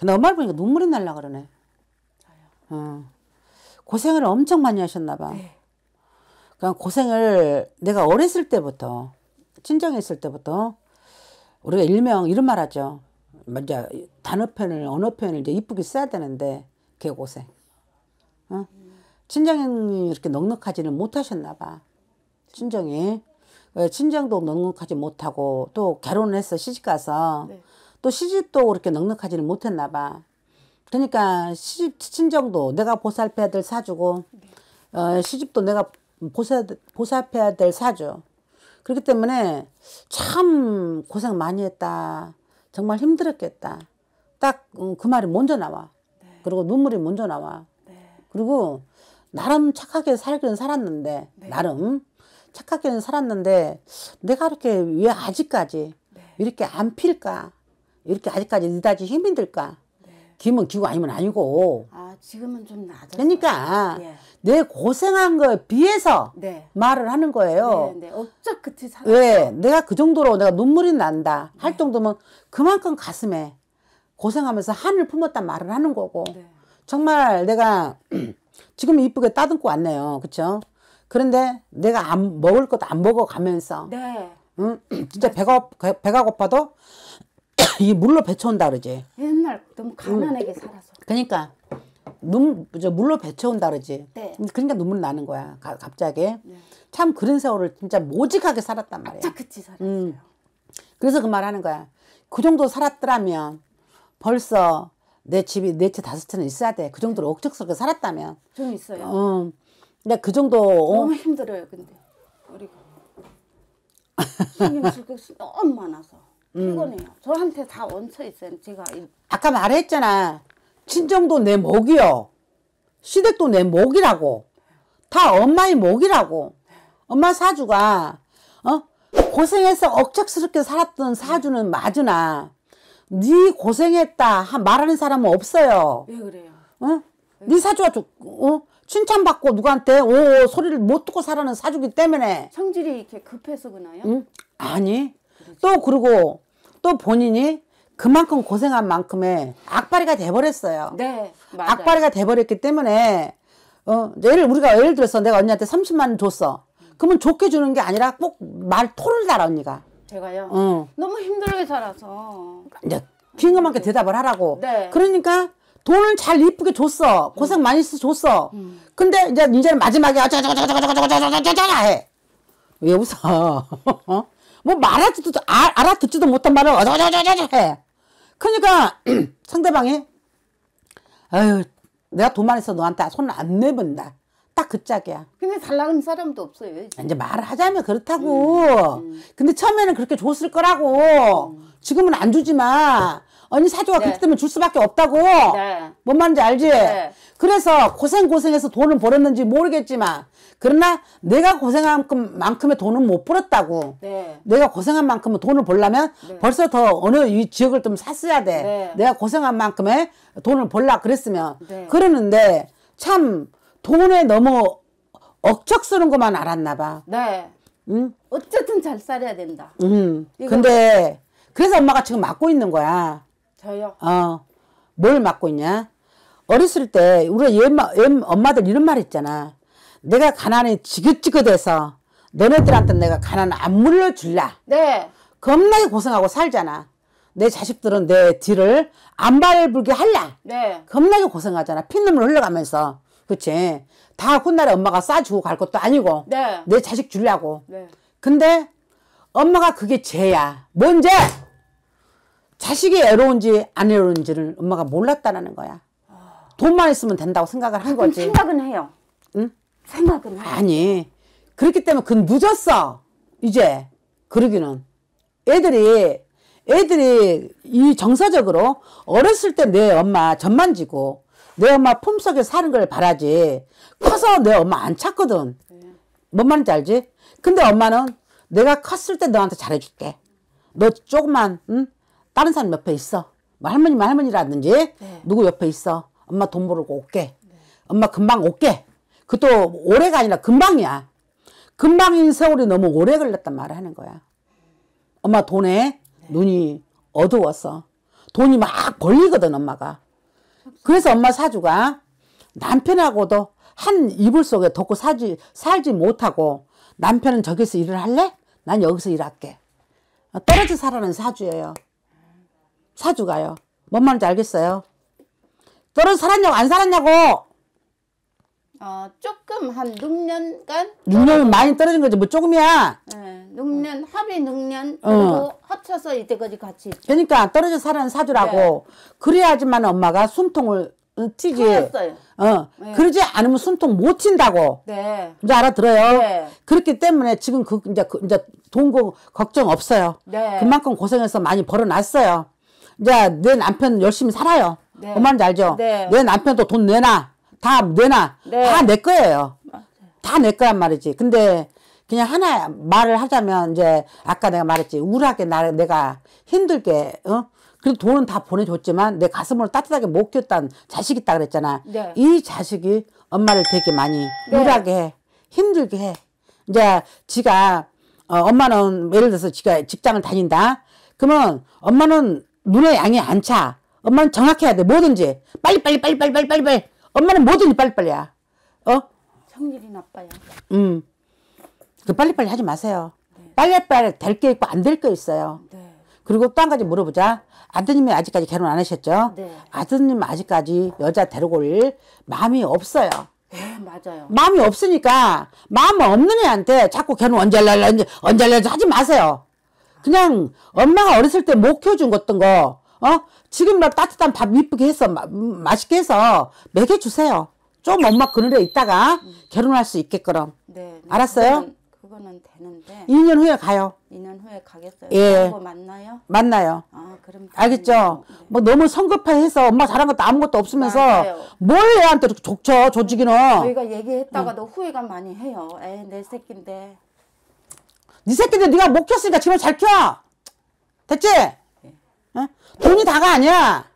근데 그 엄마를 보니까 눈물이 날라 그러네. 어. 고생을 엄청 많이 하셨나 봐. 네. 그냥 그러니까 고생을 내가 어렸을 때부터 친정에 있을 때부터 우리가 일명 이런 말 하죠. 먼저 단어 표현을 언어 표현을 이제 이쁘게 써야 되는데 개 고생. 어? 친정이 이렇게 넉넉하지는 못하셨나 봐. 친정이 어, 친정도 넉넉하지 못하고 또결혼 해서 시집 가서 네. 또 시집도 그렇게 넉넉하지는 못했나 봐. 그러니까 시집 친정도 내가 보살펴야 될 사주고 어, 시집도 내가 보살, 보살펴야 될 사주. 그렇기 때문에 참 고생 많이 했다. 정말 힘들었겠다. 딱그 어, 말이 먼저 나와. 네. 그리고 눈물이 먼저 나와. 네. 그리고 나름 착하게 살기는 살았는데 네. 나름 착하게는 살았는데 내가 이렇게 왜 아직까지 이렇게 안 필까? 이렇게 아직까지 느닷이 힘들까? 기면 기고 아니면 아니고. 아 지금은 좀 나아졌어요. 그러니까 예. 내 고생한 거에 비해서 네. 말을 하는 거예요. 네, 어쩌 그치 사. 왜 내가 그 정도로 내가 눈물이 난다 네. 할 정도면 그만큼 가슴에 고생하면서 한을 품었단 말을 하는 거고. 네. 정말 내가 지금 이쁘게 따듬고 왔네요. 그렇죠? 그런데 내가 안 먹을 것도 안 먹어 가면서. 네. 응? 진짜 배가 배가 고파도 이게 물로 배쳐온다 그러지. 옛날 너무 가난하게 음. 살아서. 그러니까 눈, 저 물로 배쳐온다 그러지. 네. 그러니까 눈물 나는 거야. 가, 갑자기. 네. 참 그런 세월을 진짜 모직하게 살았단 말이야. 착같이 살았어요. 음. 그래서 그 말하는 거야. 그 정도 살았더라면 벌써 내 집이 네채 다섯 채는 있어야 돼. 그 정도로 억척스럽게 살았다면. 좀 있어요. 음. 근데 그 정도 어? 너무 어? 힘들어요. 근데 우리 신경 쓸것 너무 많아서. 음. 피곤해요. 저한테 다 얹혀 있어요. 제가 아까 말했잖아. 친정도 내 목이요. 시댁도 내 목이라고. 다 엄마의 목이라고. 엄마 사주가 어 고생해서 억척스럽게 살았던 사주는 맞으나 네 고생했다 말하는 사람은 없어요. 왜 그래요? 어? 네 사주가 좀, 어? 칭찬받고 누구한테 오 소리를 못 듣고 살아는 사주기 때문에 성질이 이렇게 급해서 그나요? 응? 아니 또 그리고 또 본인이 그만큼 고생한 만큼의 악바리가 돼버렸어요. 네, 맞아요. 악바리가 돼버렸기 때문에 어 예를 우리가 예를 들어서 내가 언니한테 30만 원 줬어. 그러면 좋게 주는 게 아니라 꼭 말 토를 달아 언니가. 제가요. 어. 너무 힘들게 살아서. 이제 빙금하게 대답을 하라고. 네. 그러니까 돈을 잘 이쁘게 줬어. 고생 많이 써 줬어. 음. 근데 이제 이제는 마지막에 어쩌고저쩌고저쩌고저쩌고저쩌고저쩌고 해. 왜 웃어? 어? 뭐 말하지도 아, 알아듣지도 못한 말을 어저저저저 해. 그러니까 상대방이 아유 내가 돈만 있어 너한테 손 안 내본다. 딱그 짝이야. 근데 달라는 사람도 없어요. 이제, 이제 말하자면 그렇다고. 음, 음, 음. 근데 처음에는 그렇게 줬을 거라고. 음. 지금은 안 주지만 언니 사주가 네. 그렇기 때문에 줄 수밖에 없다고. 네. 뭔 말인지 알지? 네. 그래서 고생 고생해서 돈을 벌었는지 모르겠지만 그러나 내가 고생한 만큼의 돈은 못 벌었다고. 네. 내가 고생한 만큼의 돈을 벌려면 네. 벌써 더 어느 이 지역을 좀 샀어야 돼. 네. 내가 고생한 만큼의 돈을 벌라 그랬으면 그러는데 참 돈에 너무 억척 스러운 것만 알았나 봐. 네. 응? 어쨌든 잘 살아야 된다. 응. 이 근데 그래서 엄마가 지금 맡고 있는 거야. 저요? 어. 뭘 맡고 있냐? 어렸을 때 우리 옛마, 엄마들 이런 말 했잖아. 내가 가난이 지긋지긋해서 너네들한테 내가 가난 안 물려줄라. 네. 겁나게 고생하고 살잖아. 내 자식들은 내 뒤를 안 발불게 할라. 네. 겁나게 고생하잖아. 피눈물 흘러가면서. 그치? 다 훗날에 엄마가 싸주고 갈 것도 아니고 네. 내 자식 주려고 네. 근데 엄마가 그게 죄야 뭔 죄? 자식이 애로운지 안 애로운지를 엄마가 몰랐다라는 거야 돈만 있으면 된다고 생각을 한 거지 생각은 해요 응? 생각은 해 아니 그렇기 때문에 그건 늦었어 이제 그러기는 애들이 애들이 이 정서적으로 어렸을 때 내 엄마 전만지고 내 엄마 품속에 사는 걸 바라지 커서 내 엄마 안 찾거든 뭔 말인지 알지? 근데 엄마는 내가 컸을 때 너한테 잘해줄게 너 조금만 응? 다른 사람 옆에 있어 뭐 할머니만 뭐 할머니라든지 네. 누구 옆에 있어 엄마 돈 벌고 올게 네. 엄마 금방 올게 그것도 오래가 아니라 금방이야 금방인 세월이 너무 오래 걸렸단 말을 하는 거야 엄마 돈에 네. 눈이 어두워서 돈이 막걸리거든 엄마가 그래서 엄마 사주가 남편하고도 한 이불 속에 덮고 사지, 살지 못하고 남편은 저기서 일을 할래? 난 여기서 일할게. 떨어져 살아는 사주예요. 사주가요. 뭔 말인지 알겠어요? 떨어져 살았냐고 안 살았냐고 어, 조금 한 6년간 6년은 많이 떨어진 거지 뭐 조금이야 네, 예, 6년 합이 6년 그리고 어. 합쳐서 이때까지 같이 있죠. 그러니까 떨어져 사는 사주라고 네. 그래야지만 엄마가 숨통을 튀지 틀렸어요. 어 네. 그러지 않으면 숨통 못 친다고 네. 이제 알아들어요 네. 그렇기 때문에 지금 그 이제 그 이제 돈 거, 걱정 없어요 네. 그만큼 고생해서 많이 벌어놨어요 이제 내 남편 열심히 살아요 네. 엄마 알죠 네. 내 남편도 돈 내놔 다 내놔. 네. 다내 거예요. 다 내 거란 말이지. 근데 그냥 하나 말을 하자면 이제 아까 내가 말했지 우울하게 나, 내가 힘들게 어? 그리고 돈은 다 보내줬지만 내가슴으로 따뜻하게 못 꼈단 자식이 있다 그랬잖아. 네. 이 자식이 엄마를 되게 많이 네. 우울하게 해. 힘들게 해. 이제 지가 어, 엄마는 예를 들어서 지가 직장을 다닌다. 그러면 엄마는 눈에 양이 안 차. 엄마는 정확해야 돼. 뭐든지 빨리 빨리 빨리 빨리 빨리 빨리 빨리 엄마는 뭐든지 빨리빨리야. 어? 성질이 나빠요. 음. 그 빨리빨리 하지 마세요. 네. 빨리빨리 될 게 있고 안 될 게 있어요. 네. 그리고 또 한 가지 물어보자. 아드님이 아직까지 결혼 안 하셨죠? 네. 아드님 아직까지 여자 데리고 올 마음이 없어요. 네, 맞아요. 마음이 없으니까 마음 없는 애한테 자꾸 결혼 언제 할래 언제 언제 할래 하지 마세요. 그냥 엄마가 어렸을 때 못 키워준 것던 거 어? 지금이 따뜻한 밥 이쁘게 해서 마, 음, 맛있게 해서 먹여주세요. 좀 엄마 그늘에 있다가 음. 결혼할 수 있게끔. 네. 네. 알았어요? 그건, 그거는 되는데. 2년 후에 가요. 2년 후에 가겠어요. 예. 만나요? 만나요. 아, 그럼. 알겠죠? 네. 뭐 너무 성급해서 엄마 잘한 것도 아무것도 없으면서 맞아요. 뭘 애한테 좋죠, 조직이는. 저희가 얘기했다가도 응. 음. 후회가 많이 해요. 에, 내 새끼인데. 네 새끼인데 네가 못 키웠으니까 지금 잘 키워. 됐지? 어? 돈이 다가 아니야.